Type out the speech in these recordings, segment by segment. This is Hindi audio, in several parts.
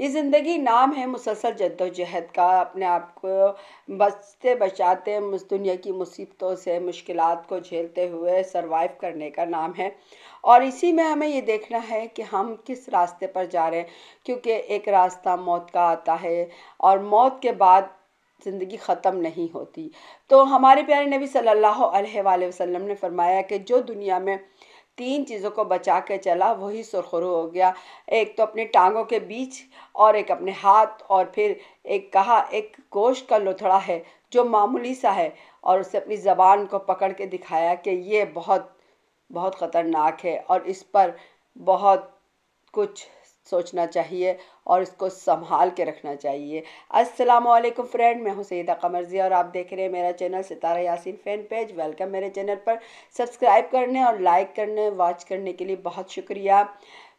ये ज़िंदगी नाम है मुसलसल जद्दोजहद का अपने आप को बचते बचाते उस दुनिया की मुसीबतों से मुश्किल को झेलते हुए सरवाइव करने का नाम है और इसी में हमें ये देखना है कि हम किस रास्ते पर जा रहे हैं क्योंकि एक रास्ता मौत का आता है और मौत के बाद ज़िंदगी ख़त्म नहीं होती तो हमारे प्यारे नबी सल्लल्लाहु अलैहि वसल्लम ने फरमाया कि जो दुनिया में तीन चीज़ों को बचा के चला वही सुरखरू हो गया एक तो अपने टांगों के बीच और एक अपने हाथ और फिर एक कहा एक गोश्त का लोथड़ा है जो मामूली सा है और उसे अपनी ज़बान को पकड़ के दिखाया कि ये बहुत बहुत ख़तरनाक है और इस पर बहुत कुछ सोचना चाहिए और इसको संभाल के रखना चाहिए अस्सलाम वालेकुम फ्रेंड मैं हूँ सईदा कमरजी और आप देख रहे हैं मेरा channel Sitara Yasin fan page welcome मेरे चैनल पर सब्सक्राइब करने और लाइक करने वॉच करने के लिए बहुत शुक्रिया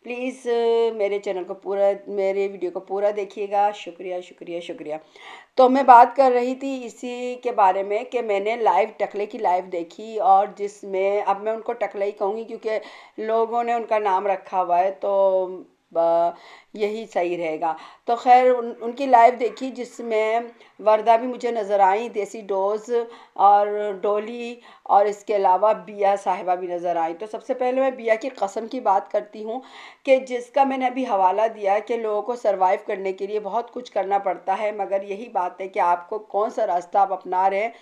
प्लीज़ मेरे चैनल को पूरा मेरे वीडियो को पूरा देखिएगा शुक्रिया शुक्रिया शुक्रिया तो मैं बात कर रही थी इसी के बारे में कि मैंने लाइव टकले की लाइव देखी और जिसमें अब मैं उनको टकले ही कहूँगी क्योंकि लोगों ने उनका नाम रखा हुआ है तो यही सही रहेगा तो खैर उन, उनकी लाइव देखी जिसमें वर्दा भी मुझे नज़र आई देसी डोज और डोली और इसके अलावा बिया साहिबा भी नज़र आई तो सबसे पहले मैं बिया की कसम की बात करती हूँ कि जिसका मैंने अभी हवाला दिया कि लोगों को सर्वाइव करने के लिए बहुत कुछ करना पड़ता है मगर यही बात है कि आपको कौन सा रास्ता आप अपना रहे हैं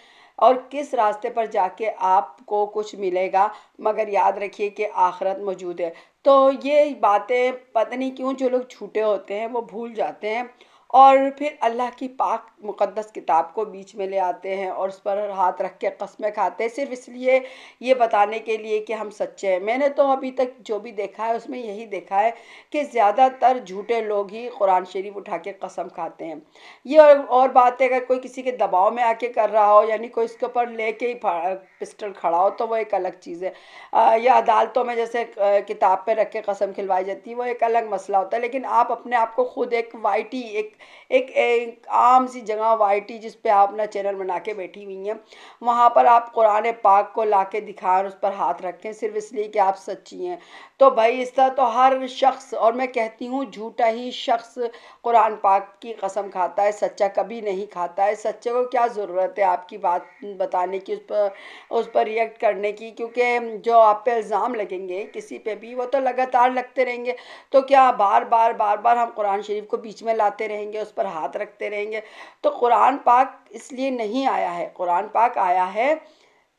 और किस रास्ते पर जाके आपको कुछ मिलेगा मगर याद रखिए कि आखरत मौजूद है तो ये बातें पता नहीं क्यों जो लोग छूटे होते हैं वो भूल जाते हैं और फिर अल्लाह की पाक मुक़द्दस किताब को बीच में ले आते हैं और उस पर हाथ रख के कस्में खाते हैं सिर्फ इसलिए ये बताने के लिए कि हम सच्चे हैं मैंने तो अभी तक जो भी देखा है उसमें यही देखा है कि ज़्यादातर झूठे लोग ही कुरान शरीफ उठा के कसम खाते हैं ये और, और बात है अगर कोई किसी के दबाव में आके कर रहा हो यानी कोई इसके ऊपर ले के ही पिस्टल खड़ा हो तो वो एक अलग चीज़ है या अदालतों में जैसे किताब पर रख के कसम खिलवाई जाती है वो एक अलग मसला होता है लेकिन आप अपने आप को खुद एक वाइटी एक एक, एक आम सी जगह वाइटी जिस पे आप अपना चैनल बना के बैठी हुई हैं वहाँ पर आप कुरान पाक को ला के दिखाएं उस पर हाथ रखें सिर्फ इसलिए कि आप सच्ची हैं तो भाई इस तरह तो हर शख्स और मैं कहती हूँ झूठा ही शख्स कुरान पाक की कसम खाता है सच्चा कभी नहीं खाता है सच्चे को क्या ज़रूरत है आपकी बात बताने की उस पर उस पर रिएक्ट करने की क्योंकि जो आप पे इल्ज़ाम लगेंगे किसी पे भी वो तो लगातार लगते रहेंगे तो क्या बार बार बार बार हम कुरान शरीफ को बीच में लाते रहेंगे रहेंगे उस पर हाथ रखते रहेंगे तो कुरान पाक इसलिए नहीं आया है कुरान पाक आया है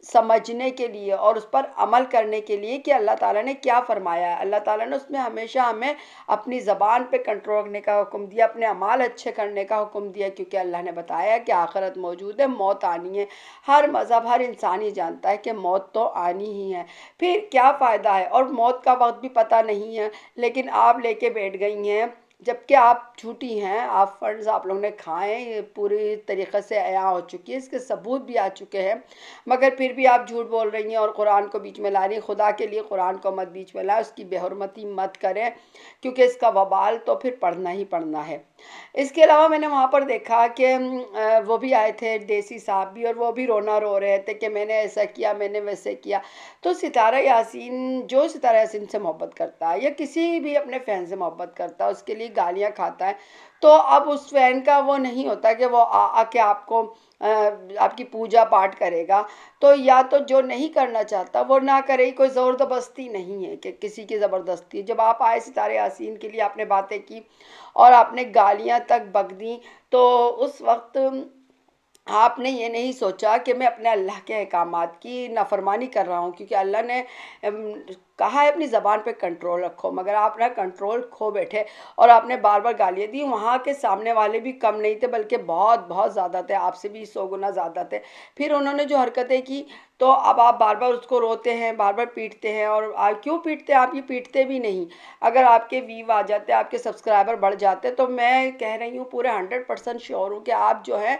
समझने के लिए और उस पर अमल करने के लिए कि अल्लाह ताला ने क्या फरमाया है अल्लाह ताला ने उसमें हमेशा हमें अपनी ज़बान पे कंट्रोल रखने का हुक्म दिया अपने अमाल अच्छे करने का हुक्म दिया क्योंकि अल्लाह ने बताया कि आखिरत मौजूद है मौत आनी है हर मज़हब हर इंसान ही जानता है कि मौत तो आनी ही है फिर क्या फ़ायदा है और मौत का वक्त भी पता नहीं है लेकिन आप लेके बैठ गई हैं जबकि आप झूठी हैं आप फंड्स आप लोग ने खाए ये पूरी तरीक़े से आया हो चुकी है इसके सबूत भी आ चुके हैं मगर फिर भी आप झूठ बोल रही हैं और कुरान को बीच में ला रही खुदा के लिए कुरान को मत बीच में लाएं उसकी बेहरमती मत करें क्योंकि इसका वबाल तो फिर पढ़ना ही पढ़ना है इसके अलावा मैंने वहाँ पर देखा कि वो भी आए थे देसी साहब भी और वो भी रोना रो रहे थे कि मैंने ऐसा किया मैंने वैसे किया तो सितारा यासीन जो सितारा यासीन से मोहब्बत करता है या किसी भी अपने फ़ैन से मोहब्बत करता है उसके लिए गालियाँ खाता है तो अब उस फ़ैन का वो नहीं होता कि वो आके आपको आपकी पूजा पाठ करेगा तो या तो जो नहीं करना चाहता वो ना करे कोई ज़बरदस्ती नहीं है कि किसी की ज़बरदस्ती जब आप आए सितारे यासीन के लिए आपने बातें की और आपने गालियाँ तक बक दी तो उस वक्त आपने ये नहीं सोचा कि मैं अपने अल्लाह के अहकाम की नाफरमानी कर रहा हूँ क्योंकि अल्लाह ने कहा है अपनी ज़बान पर कंट्रोल रखो मगर आप ना कंट्रोल खो बैठे और आपने बार बार गालियाँ दी वहाँ के सामने वाले भी कम नहीं थे बल्कि बहुत बहुत ज़्यादा थे आपसे भी सौ गुना ज़्यादा थे फिर उन्होंने जो हरकतें की तो अब आप बार बार उसको रोते हैं बार बार पीटते हैं और आप क्यों पीटते हैं आप ये पीटते भी नहीं अगर आपके व्यू आ जाते आपके सब्सक्राइबर बढ़ जाते तो मैं कह रही हूँ पूरे हंड्रेड परसेंट श्योर हूँ कि आप जो है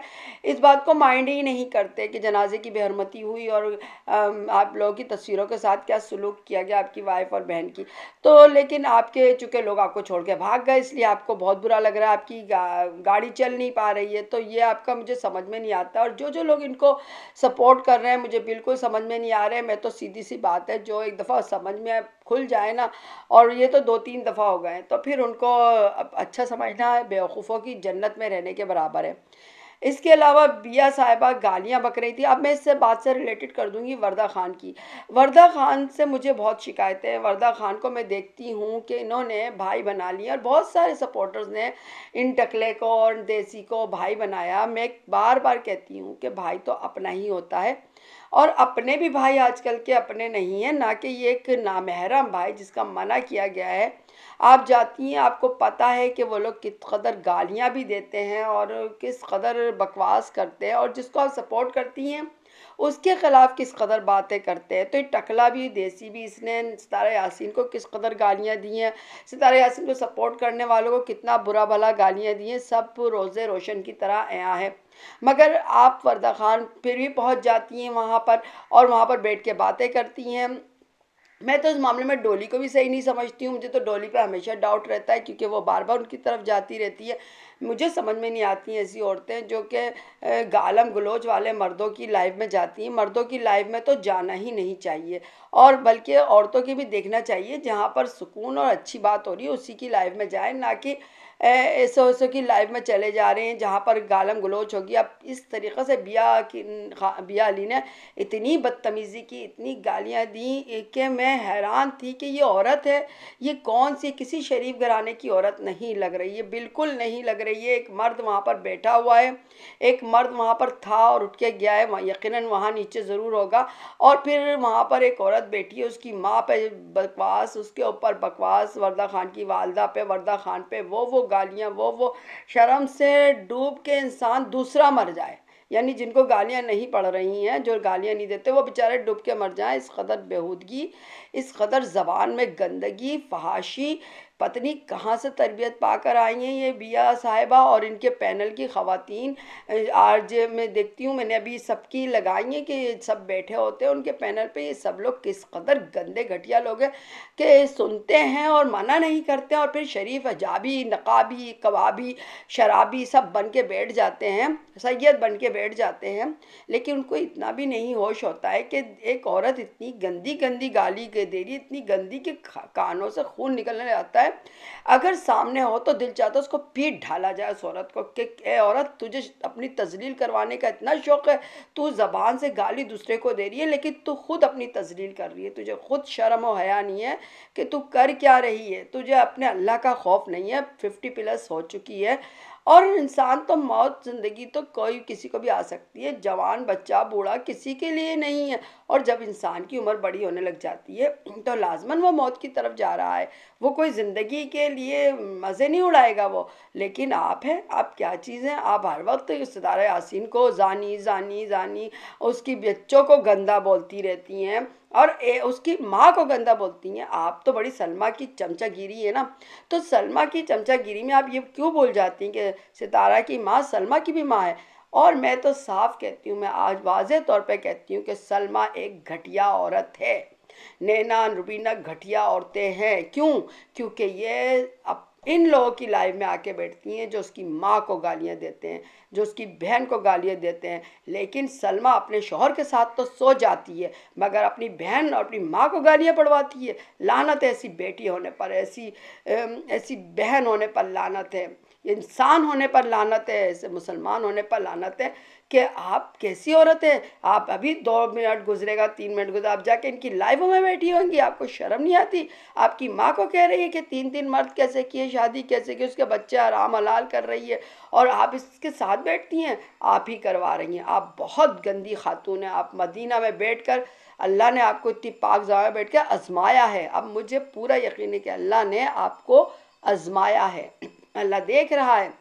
इस बात को माइंड ही नहीं करते कि जनाजे की बेहरमती हुई और आप लोगों की तस्वीरों के साथ क्या सलूक किया गया आप आपकी वाइफ और बहन की तो लेकिन आपके चूँकि लोग आपको छोड़ के भाग गए इसलिए आपको बहुत बुरा लग रहा है आपकी गा, गाड़ी चल नहीं पा रही है तो ये आपका मुझे समझ में नहीं आता और जो जो लोग इनको सपोर्ट कर रहे हैं मुझे बिल्कुल समझ में नहीं आ रहे मैं तो सीधी सी बात है जो एक दफ़ा समझ में खुल जाए ना और ये तो दो तीन दफ़ा हो गए तो फिर उनको अच्छा समझना है बेवकूफ़ों की जन्नत में रहने के बराबर है इसके अलावा बिया साहिबा गालियाँ बक रही थी अब मैं इससे बात से रिलेटेड कर दूंगी वर्दा खान की वर्दा खान से मुझे बहुत शिकायतें हैं वर्दा खान को मैं देखती हूँ कि इन्होंने भाई बना लिया और बहुत सारे सपोर्टर्स ने इन टकले को और देसी को भाई बनाया मैं बार बार कहती हूँ कि भाई तो अपना ही होता है और अपने भी भाई आजकल के अपने नहीं हैं ना कि ये एक नामहरम भाई जिसका मना किया गया है आप जाती हैं आपको पता है कि वो लोग किस कदर गालियाँ भी देते हैं और किस कदर बकवास करते हैं और जिसको आप सपोर्ट करती हैं उसके ख़िलाफ़ किस कदर बातें करते हैं तो ये टकला भी देसी भी इसने सितारा यासिन को किस कदर गालियाँ दी हैं सितारा यासिन को सपोर्ट करने वालों को कितना बुरा भला गालियाँ दी हैं सब रोज़े रोशन की तरह आया है मगर आप वर्दा खान फिर भी पहुंच जाती हैं वहाँ पर और वहाँ पर बैठ के बातें करती हैं मैं तो इस मामले में डोली को भी सही नहीं समझती हूँ मुझे तो डोली पे हमेशा डाउट रहता है क्योंकि वो बार बार उनकी तरफ जाती रहती है मुझे समझ में नहीं आती ऐसी औरतें जो कि गालम गलोच वाले मर्दों की लाइफ में जाती हैं मर्दों की लाइफ में तो जाना ही नहीं चाहिए और बल्कि औरतों की भी देखना चाहिए जहाँ पर सुकून और अच्छी बात हो रही है उसी की लाइफ में जाए ना कि ऐसे ऐसे की लाइफ में चले जा रहे हैं जहाँ पर गालम गलोच होगी अब इस तरीक़े से बिया की बिया अली ने इतनी बदतमीज़ी की इतनी गालियाँ दी कि मैं हैरान थी कि ये औरत है ये कौन सी किसी शरीफ घराने की औरत नहीं लग रही है बिल्कुल नहीं लग रही है एक मर्द वहाँ पर बैठा हुआ है एक मर्द वहाँ पर था और उठ के गया है यकीन वहाँ नीचे ज़रूर होगा और फिर वहाँ पर एक औरत बैठी है उसकी माँ पे बकवास उसके ऊपर बकवास वर्दा खान की वालदा पे वर्दा खान पे वो वो गालियाँ वो वो शर्म से डूब के इंसान दूसरा मर जाए यानी जिनको गालियाँ नहीं पड़ रही हैं जो गालियाँ नहीं देते वो बेचारे डूब के मर जाएँ इस कदर बेहूदगी इस कदर ज़बान में गंदगी फहाशी पत्नी कहाँ से तरबियत पाकर आई हैं ये बिया साहिबा और इनके पैनल की खवतिन आज मैं देखती हूँ मैंने अभी सबकी लगाई हैं कि सब बैठे होते हैं उनके पैनल पे ये सब लोग किस कदर गंदे घटिया लोग हैं कि सुनते हैं और मना नहीं करते और फिर शरीफ हजाबी नकाबी कबाबी शराबी सब बन के बैठ जाते हैं सैयद बन के बैठ जाते हैं लेकिन उनको इतना भी नहीं होश होता है कि एक औरत इतनी गंदी गंदी गाली के दे रही इतनी गंदी के कानों से खून निकलने जाता है अगर सामने हो तो दिल चाहता है उसको पीट ढाला जाए उस औरत को कि ए औरत तुझे अपनी तजलील करवाने का इतना शौक़ है तू ज़बान से गाली दूसरे को दे रही है लेकिन तू खुद अपनी तजलील कर रही है तुझे खुद शर्म और हया नहीं है कि तू कर क्या रही है तुझे अपने अल्लाह का खौफ नहीं है फिफ्टी प्लस हो चुकी है और इंसान तो मौत ज़िंदगी तो कोई किसी को भी आ सकती है जवान बच्चा बूढ़ा किसी के लिए नहीं है और जब इंसान की उम्र बड़ी होने लग जाती है तो लाजमन वो मौत की तरफ जा रहा है वो कोई ज़िंदगी के लिए मज़े नहीं उड़ाएगा वो लेकिन आप हैं आप क्या चीज़ हैं आप हर वक्त सितारा यासिन को जानी जानी जानी उसकी बच्चों को गंदा बोलती रहती हैं और ए, उसकी माँ को गंदा बोलती हैं आप तो बड़ी सलमा की चमचागिरी है ना तो सलमा की चमचागिरी में आप ये क्यों बोल जाती हैं कि सितारा की माँ सलमा की भी माँ है और मैं तो साफ कहती हूँ मैं आज वाज तौर पे कहती हूँ कि सलमा एक घटिया औरत है नैना रुबीना घटिया औरतें हैं क्यों क्योंकि ये अब इन लोगों की लाइफ में आके बैठती हैं जो उसकी माँ को गालियाँ देते हैं जो उसकी बहन को गालियाँ देते हैं लेकिन सलमा अपने शोहर के साथ तो सो जाती है मगर अपनी बहन और अपनी माँ को गालियाँ पढ़वाती है लानत है ऐसी बेटी होने पर ऐसी ऐसी बहन होने पर लानत है इंसान होने पर लानत है ऐसे मुसलमान होने पर लानत है कि आप कैसी औरत है आप अभी दो मिनट गुजरेगा तीन मिनट गुजरेगा आप जाके इनकी लाइफों में बैठी होंगी आपको शर्म नहीं आती आपकी माँ को कह रही है कि तीन तीन मर्द कैसे किए शादी कैसे की उसके बच्चे आराम हलाल कर रही है और आप इसके साथ बैठती हैं आप ही करवा रही हैं आप बहुत गंदी खातून हैं आप मदीना में बैठ कर अल्लाह ने आपको इतनी पाक में बैठ कर आजमाया है अब मुझे पूरा यकीन है कि अल्लाह ने आपको आजमाया है अल्लाह देख रहा है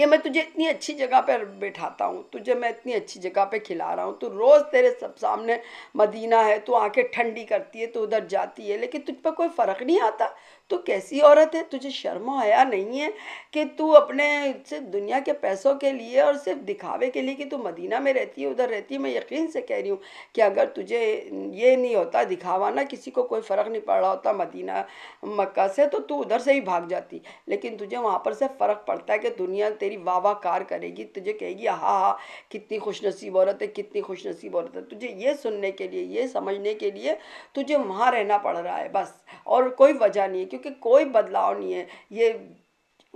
कि मैं तुझे इतनी अच्छी जगह पर बैठाता हूँ तुझे मैं इतनी अच्छी जगह पर खिला रहा हूँ तो रोज़ तेरे सब सामने मदीना है तो आंखें ठंडी करती है तो उधर जाती है लेकिन तुझ पर कोई फ़र्क नहीं आता तो कैसी औरत है तुझे शर्म आया नहीं है कि तू अपने सिर्फ दुनिया के पैसों के लिए और सिर्फ दिखावे के लिए कि तू मदीना में रहती है उधर रहती है मैं यकीन से कह रही हूँ कि अगर तुझे ये नहीं होता दिखावा ना किसी को कोई फ़र्क नहीं पड़ रहा होता मदीना मक्का से तो तू उधर से ही भाग जाती लेकिन तुझे वहाँ पर से फ़र्क पड़ता है कि दुनिया तेरी वाह वाह कार करेगी तुझे कहेगी हाँ हाँ कितनी खुशनसीब औरत है कितनी खुशनसीब औरत है तुझे ये सुनने के लिए ये समझने के लिए तुझे वहाँ रहना पड़ रहा है बस और कोई वजह नहीं है क्योंकि कोई बदलाव नहीं है ये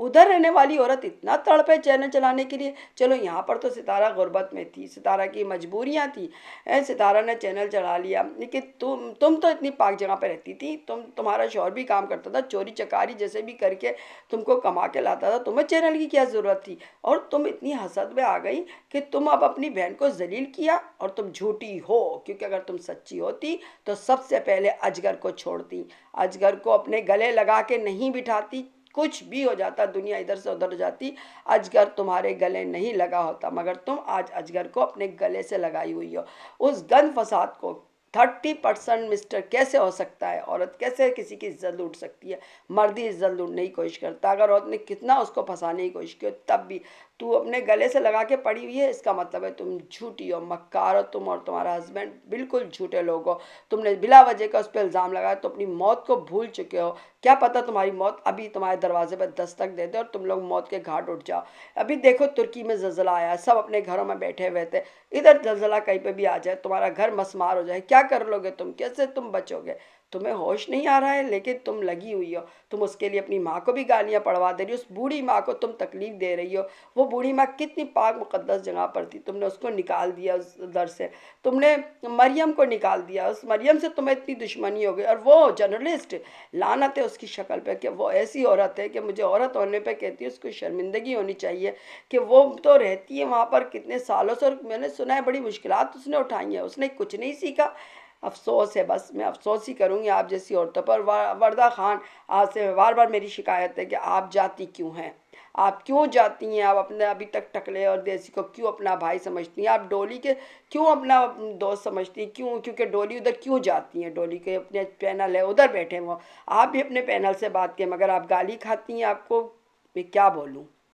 उधर रहने वाली औरत इतना तड़पे चैनल चलाने के लिए चलो यहाँ पर तो सितारा गुर्बत में थी सितारा की मजबूरियाँ थी ए, सितारा ने चैनल चला लिया लेकिन तुम तुम तो इतनी पाक जगह पर रहती थी तुम तुम्हारा शोर भी काम करता था चोरी चकारी जैसे भी करके तुमको कमा के लाता था तुम्हें चैनल की क्या ज़रूरत थी और तुम इतनी हसद में आ गई कि तुम अब अपनी बहन को जलील किया और तुम झूठी हो क्योंकि अगर तुम सच्ची होती तो सबसे पहले अजगर को छोड़ती अजगर को अपने गले लगा के नहीं बिठाती कुछ भी हो जाता दुनिया इधर से उधर हो जाती अजगर तुम्हारे गले नहीं लगा होता मगर तुम आज अजगर को अपने गले से लगाई हुई हो उस गंद फसाद को थर्टी परसेंट मिस्टर कैसे हो सकता है औरत कैसे किसी की इज्जत लूट सकती है मर्द ही इज्जत लूटने की कोशिश करता है अगर औरत ने कितना उसको फंसाने की कोशिश की तब भी तू अपने गले से लगा के पड़ी हुई है इसका मतलब है तुम झूठी हो मक्कार हो तुम और तुम्हारा हस्बैंड बिल्कुल झूठे लोग हो तुमने बिला वजह का उस पर इल्ज़ाम लगाया तो अपनी मौत को भूल चुके हो क्या पता तुम्हारी मौत अभी तुम्हारे दरवाजे पर दस्तक दे दे और तुम लोग मौत के घाट उठ जाओ अभी देखो तुर्की में जलजला आया सब अपने घरों में बैठे हुए थे इधर जलजला कहीं पर भी आ जाए तुम्हारा घर मसमार हो जाए क्या कर लोगे तुम कैसे तुम बचोगे तुम्हें होश नहीं आ रहा है लेकिन तुम लगी हुई हो तुम उसके लिए अपनी माँ को भी गालियाँ पढ़वा दे रही हो उस बूढ़ी माँ को तुम तकलीफ़ दे रही हो वो बूढ़ी माँ कितनी पाक मुकद्दस जगह पर थी तुमने उसको निकाल दिया उस दर से तुमने मरियम को निकाल दिया उस मरियम से तुम्हें इतनी दुश्मनी हो गई और वो जर्नलिस्ट लानत है उसकी शक्ल पर कि वो ऐसी औरत है कि मुझे औरत होने पर कहती है उसको शर्मिंदगी होनी चाहिए कि वो तो रहती है वहाँ पर कितने सालों से और मैंने सुना है बड़ी मुश्किल उसने उठाई हैं उसने कुछ नहीं सीखा अफसोस है बस मैं अफसोस ही करूँगी आप जैसी औरतों पर वर्दा खान आज से बार बार मेरी शिकायत है कि आप जाती क्यों हैं आप क्यों जाती हैं आप अपने अभी तक टकले और देसी को क्यों अपना भाई समझती हैं आप डोली के क्यों अपना दोस्त समझती हैं क्यों क्योंकि डोली उधर क्यों जाती हैं डोली के अपने पैनल है उधर बैठे वो आप भी अपने पैनल से बात किए मगर आप गाली खाती हैं आपको मैं क्या बोलूँ